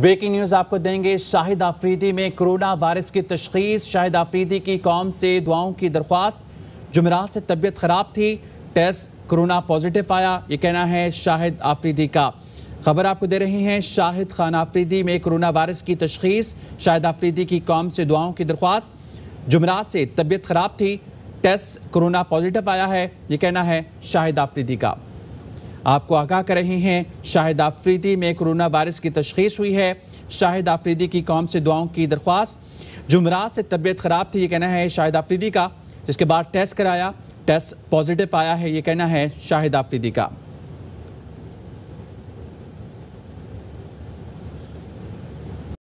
breaking news आपको देंगे शाहिद आफरीदी में कोरोना वायरस की तशखीस शाहिद आफरीदी की कौम से दुआओं की दरख्वास्त जुमरात से तबीयत खराब थी टेस्ट कोरोना पॉजिटिव आया ये कहना है शाहिद आफरीदी का खबर आपको दे रहे हैं शाहिद खान आफरीदी में कोरोना वायरस की तशखीस शाहिद आफरीदी की कौम से दुआओं की दरख्वास्त जुमरात से तबीयत खराब थी टेस्ट कोरोना पॉजिटिव आया है ये कहना है शाहिद आफरीदी का आपको आगाह कर रहे हैं शाहिद आफरीदी में कोरोना वायरस की तशखीस हुई है शाहिद आफरीदी की कौम से दुआओं की दरख्वास्त जुमरात से तबीयत ख़राब थी ये कहना है शाहिद आफरीदी का जिसके बाद टेस्ट कराया टेस्ट पॉजिटिव आया है ये कहना है शाहिद आफरीदी का